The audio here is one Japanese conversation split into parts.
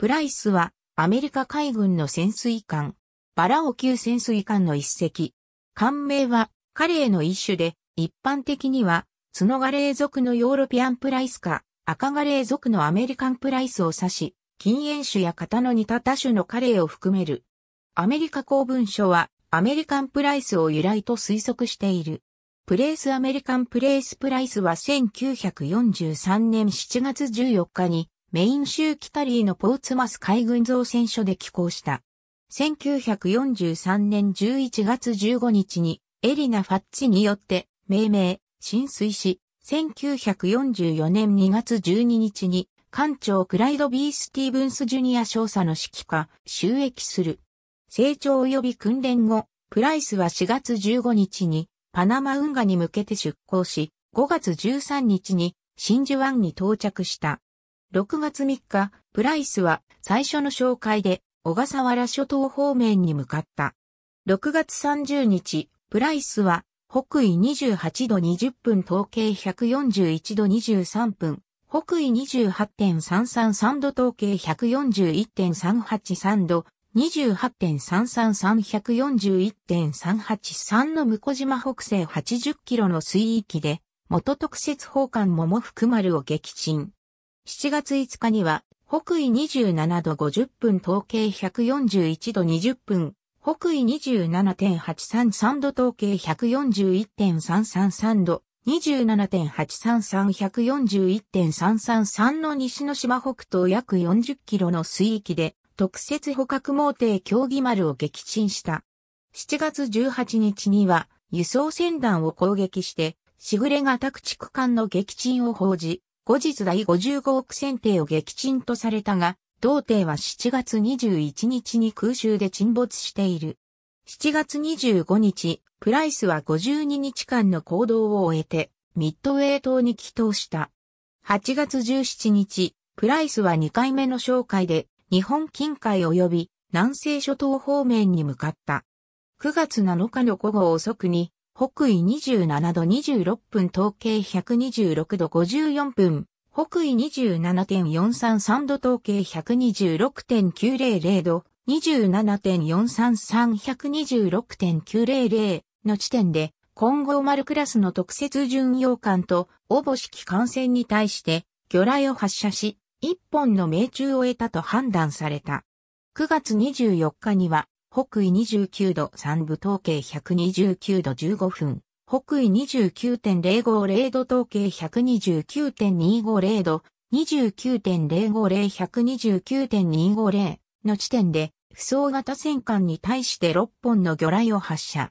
プライスはアメリカ海軍の潜水艦、バラオ級潜水艦の一隻。艦名はカレーの一種で、一般的には、角ガレー族のヨーロピアンプライスか、赤ガレー族のアメリカンプライスを指し、禁煙種や型の似た多種のカレーを含める。アメリカ公文書は、アメリカンプライスを由来と推測している。プレイスアメリカンプレイスプライスは1943年7月14日にメイン州キタリーのポーツマス海軍造船所で寄港した。1943年11月15日にエリナ・ファッチによって命名、浸水し、1944年2月12日に艦長クライド・ B・ スティーブンス・ジュニア少佐の指揮下、収益する。成長及び訓練後、プライスは4月15日にパナマ運河に向けて出港し、5月13日に真珠湾に到着した。6月3日、プライスは最初の紹介で小笠原諸島方面に向かった。6月30日、プライスは北緯28度20分統計141度23分、北緯28.333度統計141.383度、28.333141.383の向島北西80キロの水域で、元特設砲艦桃福丸を撃沈。7月5日には、北緯27度50分統計141度20分、北緯27.833度統計141.333度、27.833141.333の西の島北東約40キロの水域で特設捕獲猛艇競技丸を撃沈した。7月18日には輸送船団を攻撃して、しぐれが宅地区間の撃沈を報じ、後日第55億選定を撃沈とされたが、同艇は7月21日に空襲で沈没している。7月25日、プライスは52日間の行動を終えて、ミッドウェイ島に帰島した。8月17日、プライスは2回目の紹介で、日本近海及び南西諸島方面に向かった。9月7日の午後遅くに、北緯27度26分、統計126度54分、北緯27.433度、統計126.900度、27.433126.900の地点で、今後丸クラスの特設巡洋艦と、おぼし艦船に対して、魚雷を発射し、一本の命中を得たと判断された。9月24日には、北緯29度3部統計129度15分、北緯29.050度統計129.250度、29.050129.250の地点で、不走型戦艦に対して6本の魚雷を発射。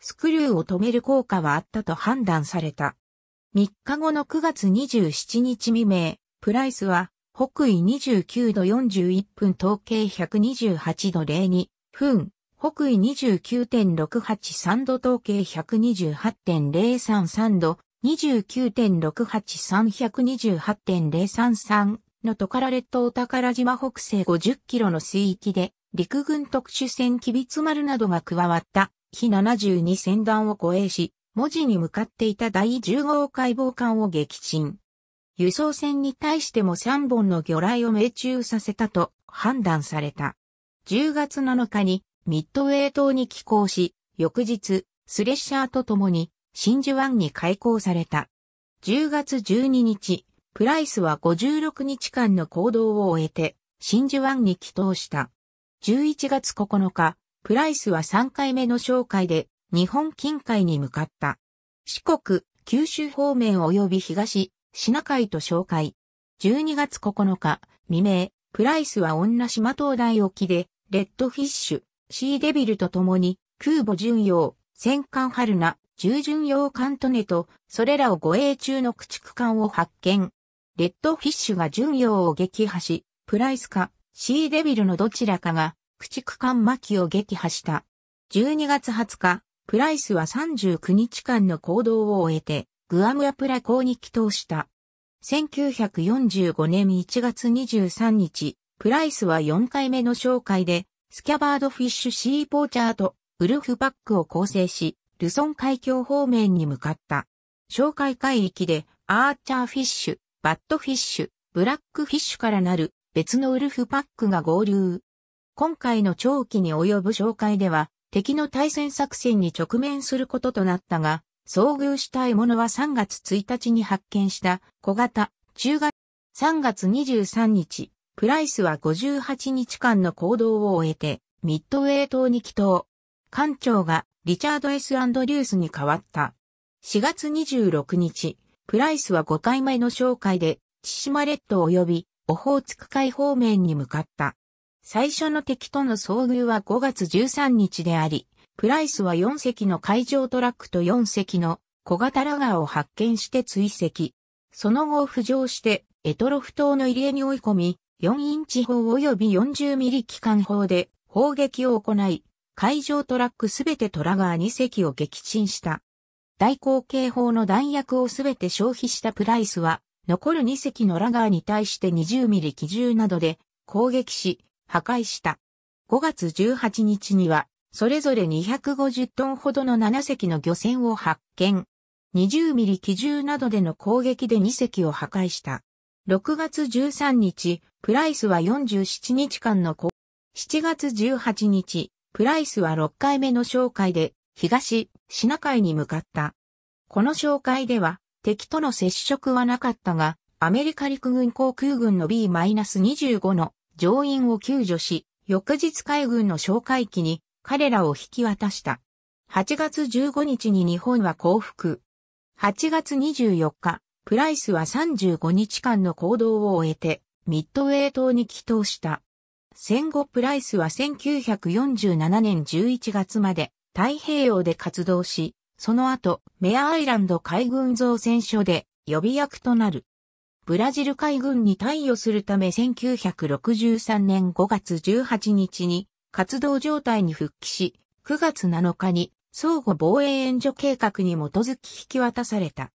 スクリューを止める効果はあったと判断された。3日後の9月27日未明、プライスは、北緯29度41分統計128度02、分、北緯29.683度統計128.033度、29.683128.033のトカラ列島宝島北西50キロの水域で、陸軍特殊船キツマ丸などが加わった、非72船団を護衛し、文字に向かっていた第10号解剖艦を撃沈。輸送船に対しても3本の魚雷を命中させたと判断された。10月7日にミッドウェイ島に寄港し、翌日、スレッシャーと共に真珠湾に開港された。10月12日、プライスは56日間の行動を終えて、真珠湾に帰港した。11月9日、プライスは3回目の紹介で日本近海に向かった。四国、九州方面及び東、シナ海と紹介。12月9日、未明、プライスは女島灯台沖でレッドフィッシュ、シーデビルと共に、空母巡洋、戦艦春菜、従巡洋艦トネと、それらを護衛中の駆逐艦を発見。レッドフィッシュが巡洋を撃破し、プライスか、シーデビルのどちらかが、駆逐艦巻を撃破した。12月20日、プライスは39日間の行動を終えて、グアムアプラ港に帰投した。1945年1月23日、プライスは4回目の紹介で、スキャバードフィッシュシーポーチャーとウルフパックを構成し、ルソン海峡方面に向かった。紹介海域で、アーチャーフィッシュ、バットフィッシュ、ブラックフィッシュからなる別のウルフパックが合流。今回の長期に及ぶ紹介では、敵の対戦作戦に直面することとなったが、遭遇したいものは3月1日に発見した小型、中型、3月23日、プライスは58日間の行動を終えて、ミッドウェイ島に帰島。艦長がリチャード S& リュースに変わった。4月26日、プライスは5回前の紹介で、千島列島及びオホーツク海方面に向かった。最初の敵との遭遇は5月13日であり、プライスは4隻の海上トラックと4隻の小型ラガーを発見して追跡。その後浮上してエトロフ島の入江に追い込み、4インチ砲及び40ミリ機関砲で砲撃を行い、海上トラックすべてトラガー2隻を撃沈した。大口径砲の弾薬をすべて消費したプライスは、残る2隻のラガーに対して20ミリ機銃などで攻撃し、破壊した。5月18日には、それぞれ250トンほどの7隻の漁船を発見。20ミリ機銃などでの攻撃で2隻を破壊した。6月13日、プライスは47日間の子。7月18日、プライスは6回目の紹介で、東、シナ海に向かった。この紹介では、敵との接触はなかったが、アメリカ陸軍航空軍の B-25 の乗員を救助し、翌日海軍の紹介機に彼らを引き渡した。8月15日に日本は降伏。8月24日、プライスは35日間の行動を終えて、ミッドウェイ島に帰投した。戦後プライスは1947年11月まで太平洋で活動し、その後、メアアイランド海軍造船所で予備役となる。ブラジル海軍に対応するため1963年5月18日に活動状態に復帰し、9月7日に相互防衛援助計画に基づき引き渡された。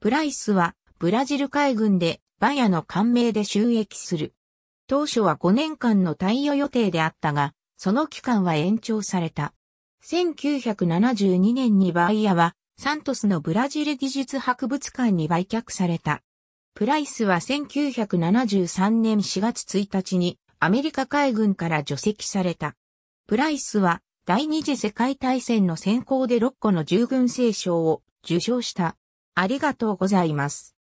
プライスはブラジル海軍でバヤの艦名で収益する。当初は5年間の対応予定であったが、その期間は延長された。1972年にバイヤはサントスのブラジル技術博物館に売却された。プライスは1973年4月1日にアメリカ海軍から除籍された。プライスは第二次世界大戦の先行で6個の従軍聖章を受賞した。ありがとうございます。